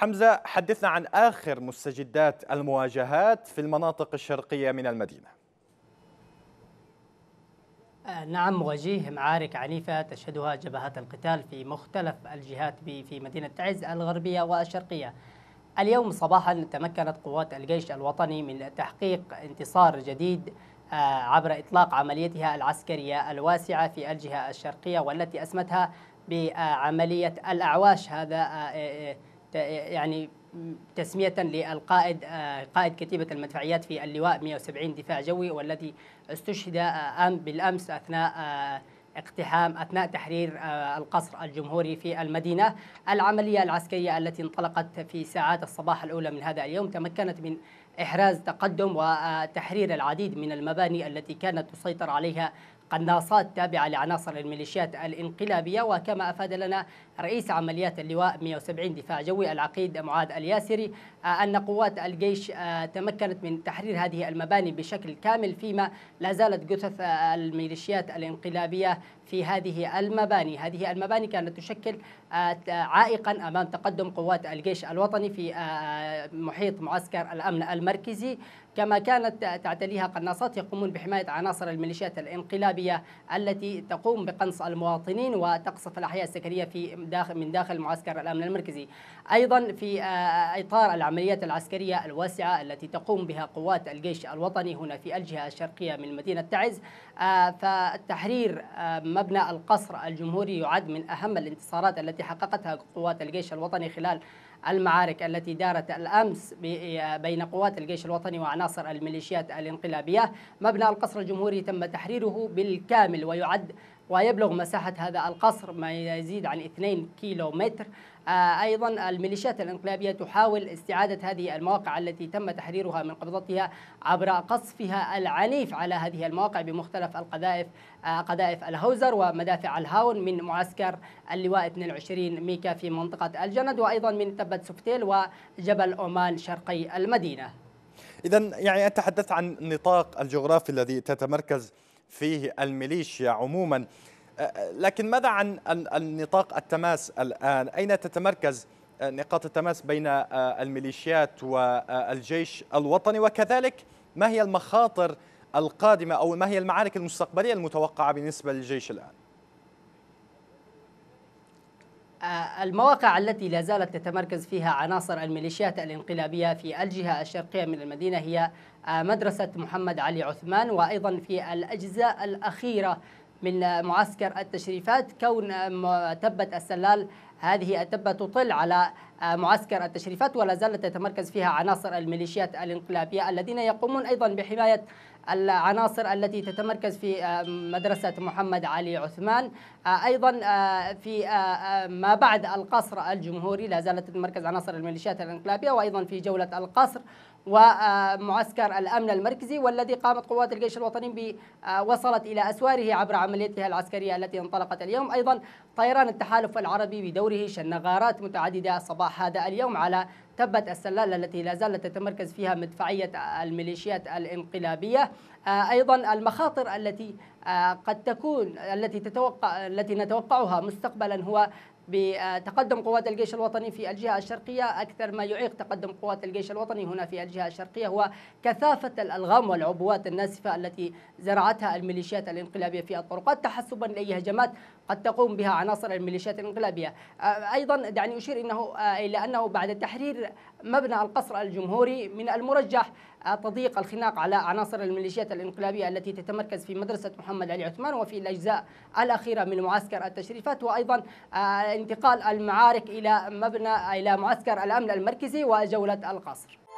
حمزة حدثنا عن آخر مستجدات المواجهات في المناطق الشرقية من المدينة آه، نعم وجيه معارك عنيفة تشهدها جبهات القتال في مختلف الجهات في مدينة تعز الغربية والشرقية اليوم صباحا تمكنت قوات الجيش الوطني من تحقيق انتصار جديد آه، عبر إطلاق عمليتها العسكرية الواسعة في الجهة الشرقية والتي أسمتها بعملية الأعواش هذا آه، يعني تسمية للقائد قائد كتيبة المدفعيات في اللواء 170 دفاع جوي والذي استشهد آه، بالأمس أثناء آه، اقتحام اثناء تحرير آه، القصر الجمهوري في المدينه. العمليه العسكريه التي انطلقت في ساعات الصباح الاولى من هذا اليوم تمكنت من احراز تقدم وتحرير العديد من المباني التي كانت تسيطر عليها قناصات تابعة لعناصر الميليشيات الانقلابية وكما أفاد لنا رئيس عمليات اللواء 170 دفاع جوي العقيد معاذ الياسري آه، أن قوات الجيش آه، تمكنت من تحرير هذه المباني بشكل كامل فيما لا زالت جثث آه، الميليشيات الانقلابية في هذه المباني هذه المباني كانت تشكل آه، عائقا أمام تقدم قوات الجيش الوطني في آه، محيط معسكر الأمن المركزي كما كانت تعتليها قناصات يقومون بحماية عناصر الميليشيات الانقلابية التي تقوم بقنص المواطنين وتقصف الأحياء السكنية في داخل من داخل معسكر الأمن المركزي أيضا في آه، إطار العمليات العسكرية الواسعة التي تقوم بها قوات الجيش الوطني هنا في الجهة الشرقية من مدينة تعز فالتحرير ما مبنى القصر الجمهوري يعد من أهم الانتصارات التي حققتها قوات الجيش الوطني خلال المعارك التي دارت الأمس بين قوات الجيش الوطني وعناصر الميليشيات الانقلابية مبنى القصر الجمهوري تم تحريره بالكامل ويعد ويبلغ مساحة هذا القصر ما يزيد عن 2 كيلو متر آه، أيضا الميليشيات الانقلابية تحاول استعادة هذه المواقع التي تم تحريرها من قبضتها عبر قصفها العنيف على هذه المواقع بمختلف القذائف آه، قذائف الهوزر ومدافع الهاون من معسكر اللواء 22 ميكا في منطقة الجند وأيضا من تبت سفتيل وجبل أومان شرقي المدينة إذا يعني أنت تحدثت عن النطاق الجغرافي الذي تتمركز فيه الميليشيا عموما لكن ماذا عن النطاق التماس الآن أين تتمركز نقاط التماس بين الميليشيات والجيش الوطني وكذلك ما هي المخاطر القادمة أو ما هي المعارك المستقبلية المتوقعة بالنسبة للجيش الآن آه، المواقع التي لا زالت تتمركز فيها عناصر الميليشيات الانقلابية في الجهة الشرقية من المدينة هي آه، مدرسة محمد علي عثمان وأيضا في الأجزاء الأخيرة من معسكر التشريفات كون تبت السلال هذه التبة تطل على آه، معسكر التشريفات ولا زالت تتمركز فيها عناصر الميليشيات الانقلابية الذين يقومون أيضا بحماية العناصر التي تتمركز في آه، مدرسة محمد علي عثمان آه، أيضا في ما بعد القصر الجمهوري لا زالت تتمركز عناصر الميليشيات الانقلابية وأيضا في جولة القصر ومعسكر الأمن المركزي والذي قامت قوات الجيش الوطني وصلت إلى أسواره عبر عمليتها العسكرية التي انطلقت اليوم أيضا طيران التحالف العربي بدولة ظهوره شنغارات متعددة صباح هذا اليوم على تبة السلالة التي لا زالت تتمركز فيها مدفعية الميليشيات الانقلابية آه، أيضا المخاطر التي آه، قد تكون التي تتوقع التي نتوقعها مستقبلا هو بتقدم قوات الجيش الوطني في الجهة الشرقية أكثر ما يعيق تقدم قوات الجيش الوطني هنا في الجهة الشرقية هو كثافة الألغام والعبوات الناسفة التي زرعتها الميليشيات الانقلابية في الطرقات تحسبا لأي هجمات قد تقوم بها عناصر الميليشيات الانقلابية آه، أيضا دعني أشير إنه آه، إلى أنه بعد تحرير مبنى القصر الجمهوري من المرجح تضييق الخناق على عناصر الميليشيات الانقلابية التي تتمركز في مدرسة محمد علي عثمان وفي الأجزاء الأخيرة من معسكر التشريفات وأيضا آه، انتقال المعارك إلى مبنى إلى معسكر الأمن المركزي وجولة القصر